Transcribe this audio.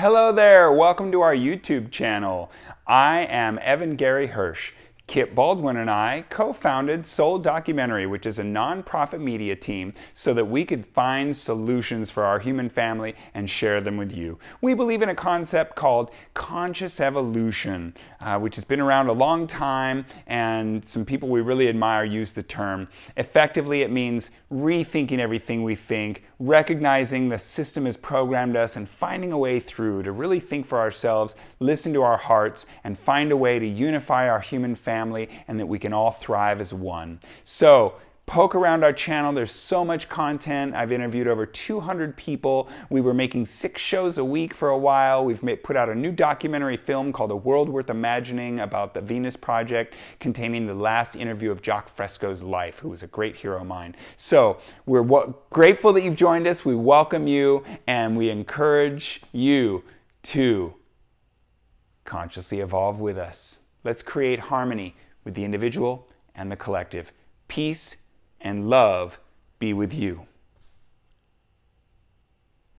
Hello there, welcome to our YouTube channel. I am Evan Gary Hirsch, Kit Baldwin and I co founded Soul Documentary, which is a nonprofit media team, so that we could find solutions for our human family and share them with you. We believe in a concept called conscious evolution, uh, which has been around a long time, and some people we really admire use the term. Effectively, it means rethinking everything we think, recognizing the system has programmed us, and finding a way through to really think for ourselves, listen to our hearts, and find a way to unify our human family family and that we can all thrive as one. So, poke around our channel. There's so much content. I've interviewed over 200 people. We were making six shows a week for a while. We've made, put out a new documentary film called A World Worth Imagining about the Venus Project, containing the last interview of Jock Fresco's life, who was a great hero of mine. So we're grateful that you've joined us. We welcome you and we encourage you to consciously evolve with us. Let's create harmony with the individual and the collective. Peace and love be with you.